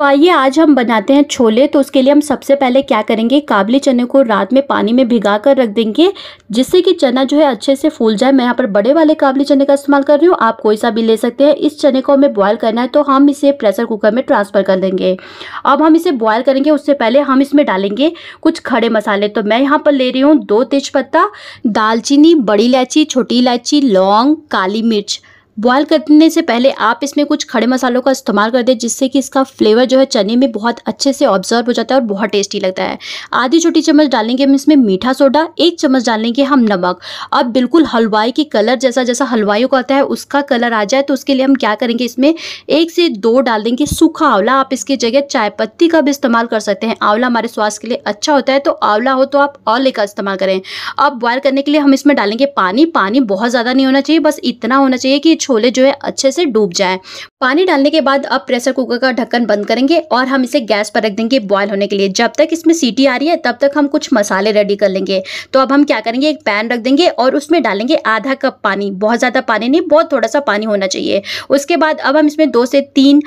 तो आइए आज हम बनाते हैं छोले तो उसके लिए हम सबसे पहले क्या करेंगे काबली चने को रात में पानी में भिगा कर रख देंगे जिससे कि चना जो है अच्छे से फूल जाए मैं यहाँ पर बड़े वाले काबली चने का इस्तेमाल कर रही हूँ आप कोई सा भी ले सकते हैं इस चने को हमें बॉयल करना है तो हम इसे प्रेशर कुकर में ट्रांसफ़र कर देंगे अब हम इसे बॉयल करेंगे उससे पहले हम इसमें डालेंगे कुछ खड़े मसाले तो मैं यहाँ पर ले रही हूँ दो तेज़पत्ता दालचीनी बड़ी इलायची छोटी इलायची लौंग काली मिर्च बॉयल करने से पहले आप इसमें कुछ खड़े मसालों का इस्तेमाल कर दें जिससे कि इसका फ्लेवर जो है चने में बहुत अच्छे से ऑब्जर्व हो जाता है और बहुत टेस्टी लगता है आधी छोटी चम्मच डालेंगे हम इसमें मीठा सोडा एक चम्मच डालेंगे हम नमक अब बिल्कुल हलवाई के कलर जैसा जैसा हलवाई का होता है उसका कलर आ जाए तो उसके लिए हम क्या करेंगे इसमें एक से दो डाल देंगे सूखा आंवला आप इसकी जगह चाय पत्ती का भी इस्तेमाल कर सकते हैं आंवला हमारे स्वास्थ्य के लिए अच्छा होता है तो आंवला हो तो आप ऑले का इस्तेमाल करें अब बॉयल करने के लिए हम इसमें डालेंगे पानी पानी बहुत ज़्यादा नहीं होना चाहिए बस इतना होना चाहिए कि छोले जो है अच्छे से डूब जाए पानी डालने के बाद अब प्रेशर कुकर का ढक्कन बंद करेंगे और हम इसे गैस पर रख देंगे बॉयल होने के लिए जब तक इसमें सीटी आ रही है तब तक हम कुछ मसाले रेडी कर लेंगे तो अब हम क्या करेंगे एक पैन रख देंगे और उसमें डालेंगे आधा कप पानी बहुत ज़्यादा पानी नहीं बहुत थोड़ा सा पानी होना चाहिए उसके बाद अब हम इसमें दो से तीन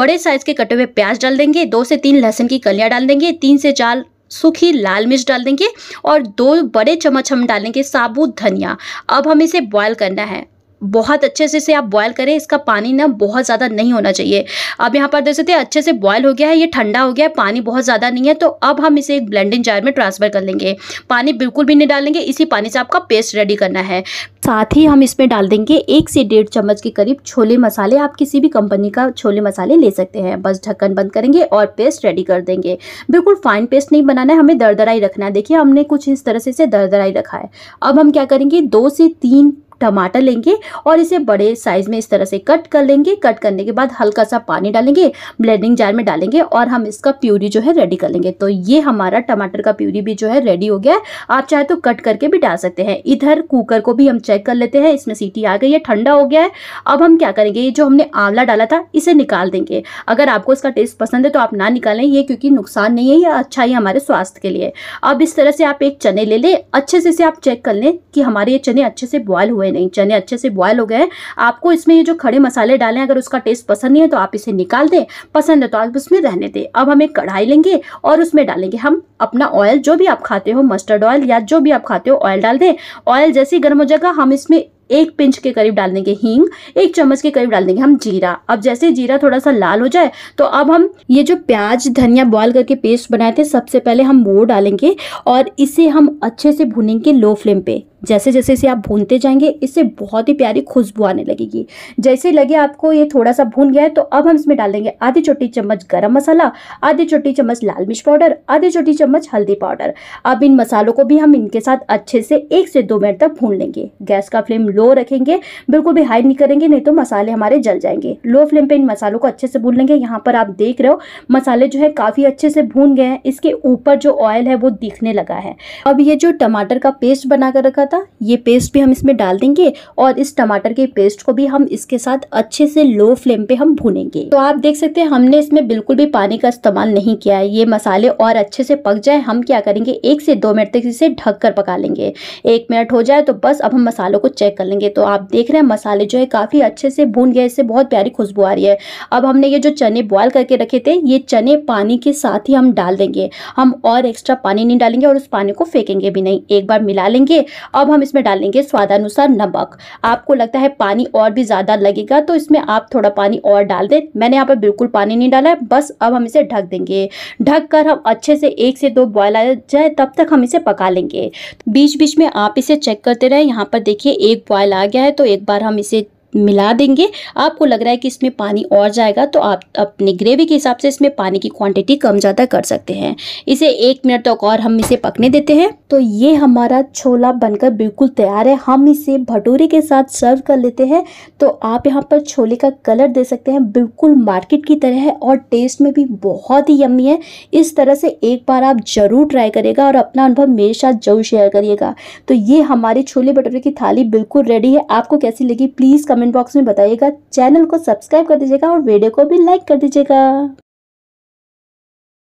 बड़े साइज के कटे हुए प्याज डाल देंगे दो से तीन लहसुन की कलियाँ डाल देंगे तीन से चार सूखी लाल मिर्च डाल देंगे और दो बड़े चम्मच हम डालेंगे साबुत धनिया अब हम इसे बॉयल करना है बहुत अच्छे से इसे आप बॉयल करें इसका पानी ना बहुत ज़्यादा नहीं होना चाहिए अब यहाँ पर देख सकते हैं अच्छे से बॉयल हो गया है ये ठंडा हो गया है पानी बहुत ज़्यादा नहीं है तो अब हम इसे एक ब्लेंडिंग जार में ट्रांसफ़र कर लेंगे पानी बिल्कुल भी नहीं डालेंगे इसी पानी से आपका पेस्ट रेडी करना है साथ ही हम इसमें डाल देंगे एक से डेढ़ चम्मच के करीब छोले मसाले आप किसी भी कंपनी का छोले मसाले ले सकते हैं बस ढक्कन बंद करेंगे और पेस्ट रेडी कर देंगे बिल्कुल फाइन पेस्ट नहीं बनाना है हमें दरदराई रखना है देखिए हमने कुछ इस तरह से इसे दरदराई रखा है अब हम क्या करेंगे दो से तीन टमाटर लेंगे और इसे बड़े साइज में इस तरह से कट कर लेंगे कट करने के बाद हल्का सा पानी डालेंगे ब्लेंडिंग जार में डालेंगे और हम इसका प्यूरी जो है रेडी कर लेंगे तो ये हमारा टमाटर का प्यूरी भी जो है रेडी हो गया है आप चाहे तो कट करके भी डाल सकते हैं इधर कुकर को भी हम चेक कर लेते हैं इसमें सीटी आ गई है ठंडा हो गया है अब हम क्या करेंगे ये जो हमने आंवला डाला था इसे निकाल देंगे अगर आपको इसका टेस्ट पसंद है तो आप ना निकालें ये क्योंकि नुकसान नहीं है ये अच्छा ही हमारे स्वास्थ्य के लिए अब इस तरह से आप एक चने ले लें अच्छे से इसे आप चेक कर लें कि हमारे ये चने अच्छे से बॉयल हुए नहीं चने अच्छे से बॉयल हो गए आपको इसमें ये जो खड़े मसाले डालें अगर उसका टेस्ट पसंद नहीं है तो आप इसे निकाल दें पसंद है तो आप उसमें रहने दें अब हम एक कढ़ाई लेंगे और उसमें डालेंगे हम अपना ऑयल जो भी आप खाते हो मस्टर्ड ऑयल या जो भी आप खाते हो ऑयल डाल दें ऑयल जैसे गर्म हो जाएगा हम इसमें एक पिंच के करीब डाल देंगे हींग एक चम्मच के करीब डाल देंगे हम जीरा अब जैसे जीरा थोड़ा सा लाल हो जाए तो अब हम ये जो प्याज धनिया बॉयल करके पेस्ट बनाए थे सबसे पहले हम वो डालेंगे और इसे हम अच्छे से भुनेंगे लो फ्लेम पे जैसे जैसे इसे आप भूनते जाएंगे इससे बहुत ही प्यारी खुशबू आने लगेगी जैसे लगे आपको ये थोड़ा सा भून गया है तो अब हम इसमें डाल देंगे आधी छोटी चम्मच गरम मसाला आधी छोटी चम्मच लाल मिर्च पाउडर आधी छोटी चम्मच हल्दी पाउडर अब इन मसालों को भी हम इनके साथ अच्छे से एक से दो मिनट तक भून लेंगे गैस का फ्लेम लो रखेंगे बिल्कुल भी हाई नहीं करेंगे नहीं तो मसाले हमारे जल जाएंगे लो फ्लेम पर इन मसालों को अच्छे से भून लेंगे यहाँ पर आप देख रहे हो मसाले जो है काफ़ी अच्छे से भून गए हैं इसके ऊपर जो ऑयल है वो दिखने लगा है अब ये जो टमाटर का पेस्ट बनाकर रखा था ये पेस्ट भी हम इसमें डाल देंगे और इस टमाटर के पेस्ट को भी हम इसके साथ अच्छे से लो फ्लेम पे हम भूनेंगे तो आप देख सकते हैं हमने इसमें बिल्कुल भी पानी का इस्तेमाल नहीं किया है ये मसाले और अच्छे से पक जाए हम क्या करेंगे एक से दो मिनट तक इसे ढक कर पका लेंगे एक मिनट हो जाए तो बस अब हम मसालों को चेक कर लेंगे तो आप देख रहे हैं मसाले जो है काफ़ी अच्छे से भून गए इससे बहुत प्यारी खुशबू आ रही है अब हमने ये जो चने बॉयल करके रखे थे ये चने पानी के साथ ही हम डाल देंगे हम और एक्स्ट्रा पानी नहीं डालेंगे और उस पानी को फेंकेंगे भी नहीं एक बार मिला लेंगे अब अब हम इसमें डालेंगे स्वादानुसार नमक आपको लगता है पानी और भी ज़्यादा लगेगा तो इसमें आप थोड़ा पानी और डाल दें मैंने यहाँ पर बिल्कुल पानी नहीं डाला है बस अब हम इसे ढक देंगे ढक कर हम अच्छे से एक से दो बॉयल आ जाए तब तक हम इसे पका लेंगे बीच बीच में आप इसे चेक करते रहें यहाँ पर देखिए एक बॉयल आ गया है तो एक बार हम इसे मिला देंगे आपको लग रहा है कि इसमें पानी और जाएगा तो आप अपने ग्रेवी के हिसाब से इसमें पानी की क्वांटिटी कम ज़्यादा कर सकते हैं इसे एक मिनट तक तो और हम इसे पकने देते हैं तो ये हमारा छोला बनकर बिल्कुल तैयार है हम इसे भटूरे के साथ सर्व कर लेते हैं तो आप यहाँ पर छोले का कलर दे सकते हैं बिल्कुल मार्केट की तरह है और टेस्ट में भी बहुत ही यमी है इस तरह से एक बार आप ज़रूर ट्राई करेगा और अपना अनुभव मेरे साथ जरूर शेयर करिएगा तो ये हमारी छोले भटूरे की थाली बिल्कुल रेडी है आपको कैसी लगी प्लीज़ कमेंट कमेंट बॉक्स में बताइएगा चैनल को सब्सक्राइब कर दीजिएगा और वीडियो को भी लाइक कर दीजिएगा